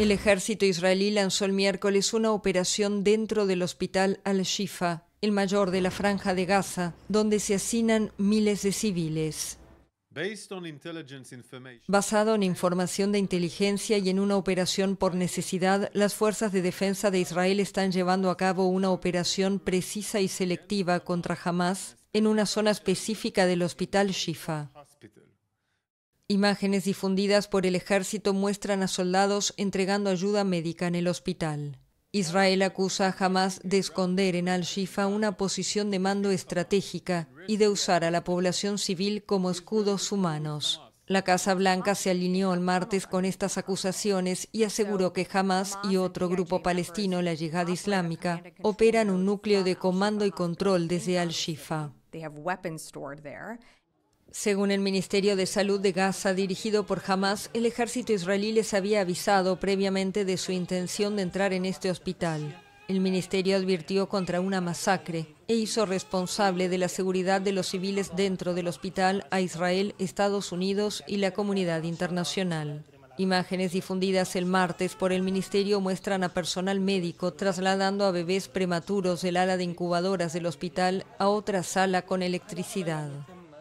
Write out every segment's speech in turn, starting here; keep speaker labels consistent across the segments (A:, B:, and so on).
A: El ejército israelí lanzó el miércoles una operación dentro del hospital Al-Shifa, el mayor de la franja de Gaza, donde se asinan miles de civiles. Basado en información de inteligencia y en una operación por necesidad, las fuerzas de defensa de Israel están llevando a cabo una operación precisa y selectiva contra Hamas en una zona específica del hospital Shifa. Imágenes difundidas por el ejército muestran a soldados entregando ayuda médica en el hospital. Israel acusa a Hamas de esconder en Al-Shifa una posición de mando estratégica y de usar a la población civil como escudos humanos. La Casa Blanca se alineó el martes con estas acusaciones y aseguró que Hamas y otro grupo palestino, la Llegada Islámica, operan un núcleo de comando y control desde Al-Shifa. Según el Ministerio de Salud de Gaza, dirigido por Hamas, el ejército israelí les había avisado previamente de su intención de entrar en este hospital. El ministerio advirtió contra una masacre e hizo responsable de la seguridad de los civiles dentro del hospital a Israel, Estados Unidos y la comunidad internacional. Imágenes difundidas el martes por el ministerio muestran a personal médico trasladando a bebés prematuros del ala de incubadoras del hospital a otra sala con electricidad.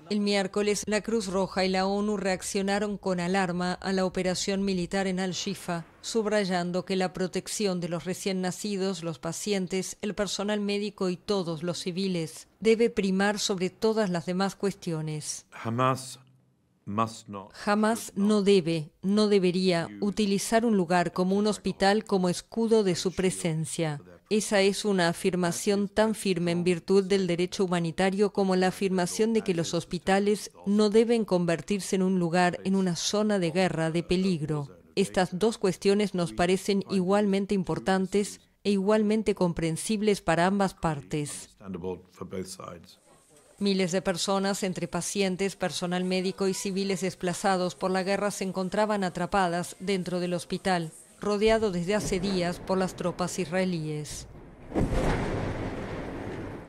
A: El miércoles, la Cruz Roja y la ONU reaccionaron con alarma a la operación militar en Al-Shifa, subrayando que la protección de los recién nacidos, los pacientes, el personal médico y todos los civiles debe primar sobre todas las demás cuestiones. Jamás Jamás pues no debe, no debería utilizar un lugar como un hospital como escudo de su presencia. Esa es una afirmación tan firme en virtud del derecho humanitario como la afirmación de que los hospitales no deben convertirse en un lugar, en una zona de guerra, de peligro. Estas dos cuestiones nos parecen igualmente importantes e igualmente comprensibles para ambas partes. Miles de personas, entre pacientes, personal médico y civiles desplazados por la guerra, se encontraban atrapadas dentro del hospital rodeado desde hace días por las tropas israelíes.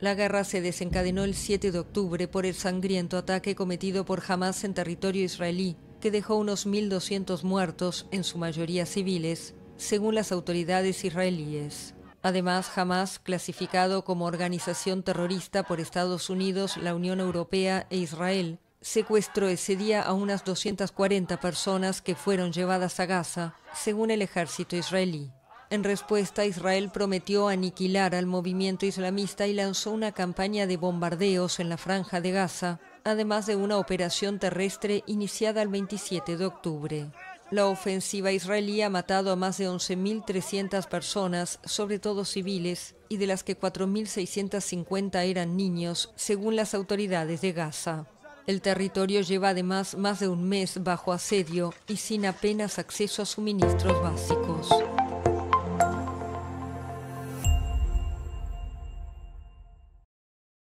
A: La guerra se desencadenó el 7 de octubre por el sangriento ataque cometido por Hamas en territorio israelí, que dejó unos 1.200 muertos, en su mayoría civiles, según las autoridades israelíes. Además, Hamas, clasificado como organización terrorista por Estados Unidos, la Unión Europea e Israel, secuestró ese día a unas 240 personas que fueron llevadas a Gaza, según el ejército israelí. En respuesta, Israel prometió aniquilar al movimiento islamista y lanzó una campaña de bombardeos en la franja de Gaza, además de una operación terrestre iniciada el 27 de octubre. La ofensiva israelí ha matado a más de 11.300 personas, sobre todo civiles, y de las que 4.650 eran niños, según las autoridades de Gaza. El territorio lleva además más de un mes bajo asedio y sin apenas acceso a suministros básicos.